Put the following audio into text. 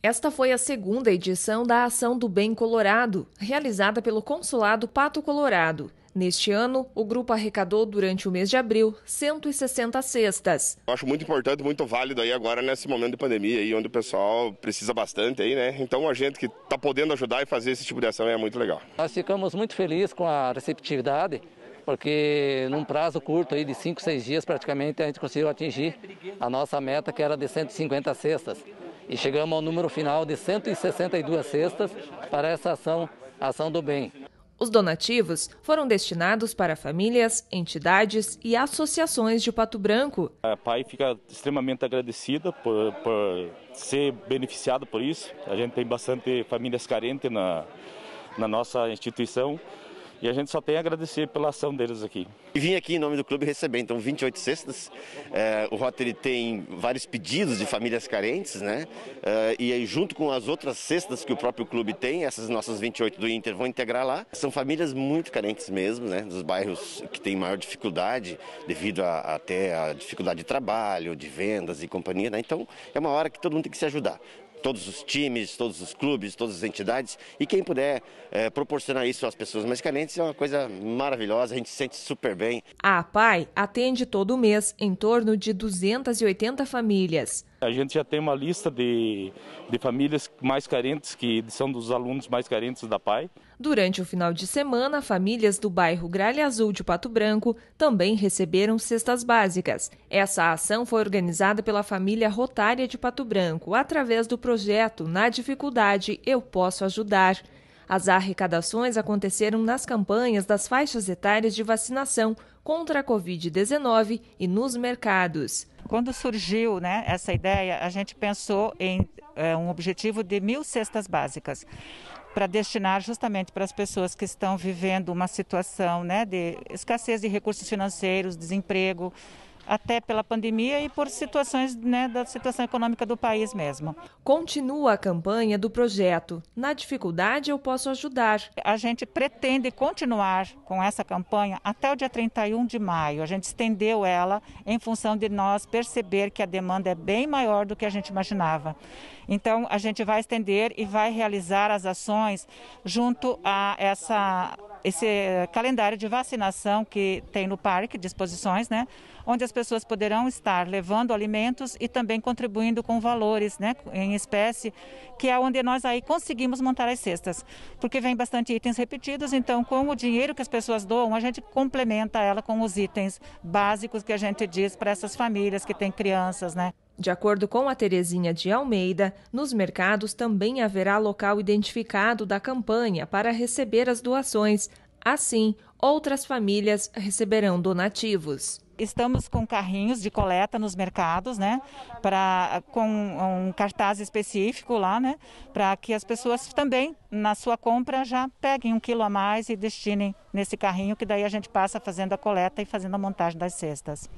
Esta foi a segunda edição da Ação do Bem Colorado, realizada pelo Consulado Pato Colorado. Neste ano, o grupo arrecadou durante o mês de abril 160 cestas. Eu acho muito importante, muito válido aí agora nesse momento de pandemia aí, onde o pessoal precisa bastante aí, né? Então a gente que está podendo ajudar e fazer esse tipo de ação é muito legal. Nós ficamos muito felizes com a receptividade porque num prazo curto aí de 5, 6 dias praticamente a gente conseguiu atingir a nossa meta que era de 150 cestas e chegamos ao número final de 162 cestas para essa ação, ação do bem. Os donativos foram destinados para famílias, entidades e associações de Pato Branco. A PAI fica extremamente agradecida por, por ser beneficiada por isso. A gente tem bastante famílias carentes na, na nossa instituição. E a gente só tem a agradecer pela ação deles aqui. Vim aqui em nome do clube receber, então, 28 cestas. É, o Rotary tem vários pedidos de famílias carentes, né? É, e aí, junto com as outras cestas que o próprio clube tem, essas nossas 28 do Inter vão integrar lá. São famílias muito carentes mesmo, né? Dos bairros que têm maior dificuldade, devido a, até a dificuldade de trabalho, de vendas e companhia, né? Então, é uma hora que todo mundo tem que se ajudar todos os times, todos os clubes, todas as entidades e quem puder é, proporcionar isso às pessoas mais carentes é uma coisa maravilhosa, a gente se sente super bem. A APAI atende todo mês em torno de 280 famílias. A gente já tem uma lista de, de famílias mais carentes, que são dos alunos mais carentes da PAI. Durante o final de semana, famílias do bairro Gralha Azul de Pato Branco também receberam cestas básicas. Essa ação foi organizada pela família Rotária de Pato Branco, através do projeto Na Dificuldade Eu Posso Ajudar. As arrecadações aconteceram nas campanhas das faixas etárias de vacinação contra a Covid-19 e nos mercados. Quando surgiu né, essa ideia, a gente pensou em é, um objetivo de mil cestas básicas para destinar justamente para as pessoas que estão vivendo uma situação né, de escassez de recursos financeiros, desemprego, até pela pandemia e por situações né, da situação econômica do país mesmo. Continua a campanha do projeto. Na dificuldade eu posso ajudar. A gente pretende continuar com essa campanha até o dia 31 de maio. A gente estendeu ela em função de nós perceber que a demanda é bem maior do que a gente imaginava. Então a gente vai estender e vai realizar as ações junto a essa esse calendário de vacinação que tem no parque, disposições, né? onde as pessoas poderão estar levando alimentos e também contribuindo com valores, né, em espécie, que é onde nós aí conseguimos montar as cestas, porque vem bastante itens repetidos, então com o dinheiro que as pessoas doam, a gente complementa ela com os itens básicos que a gente diz para essas famílias que têm crianças, né? De acordo com a Terezinha de Almeida, nos mercados também haverá local identificado da campanha para receber as doações, Assim, outras famílias receberão donativos. Estamos com carrinhos de coleta nos mercados, né? Pra, com um cartaz específico lá, né? Para que as pessoas também, na sua compra, já peguem um quilo a mais e destinem nesse carrinho, que daí a gente passa fazendo a coleta e fazendo a montagem das cestas.